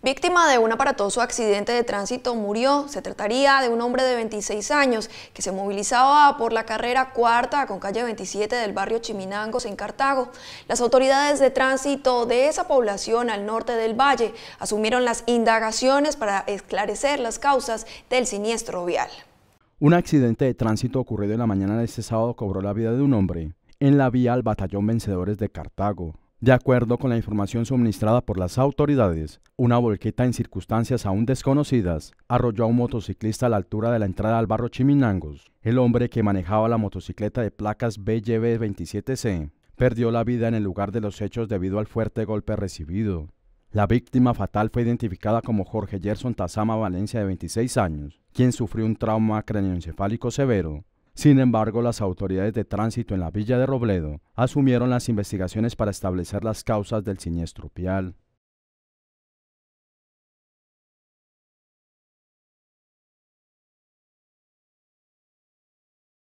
Víctima de un aparatoso accidente de tránsito murió. Se trataría de un hombre de 26 años que se movilizaba por la carrera cuarta con calle 27 del barrio Chiminangos en Cartago. Las autoridades de tránsito de esa población al norte del valle asumieron las indagaciones para esclarecer las causas del siniestro vial. Un accidente de tránsito ocurrido en la mañana de este sábado cobró la vida de un hombre en la vía al batallón vencedores de Cartago, de acuerdo con la información suministrada por las autoridades, una volqueta en circunstancias aún desconocidas arrolló a un motociclista a la altura de la entrada al barro Chiminangos. El hombre que manejaba la motocicleta de placas BYB-27C perdió la vida en el lugar de los hechos debido al fuerte golpe recibido. La víctima fatal fue identificada como Jorge Gerson Tazama Valencia de 26 años, quien sufrió un trauma cranioencefálico severo sin embargo, las autoridades de tránsito en la Villa de Robledo asumieron las investigaciones para establecer las causas del siniestro pial.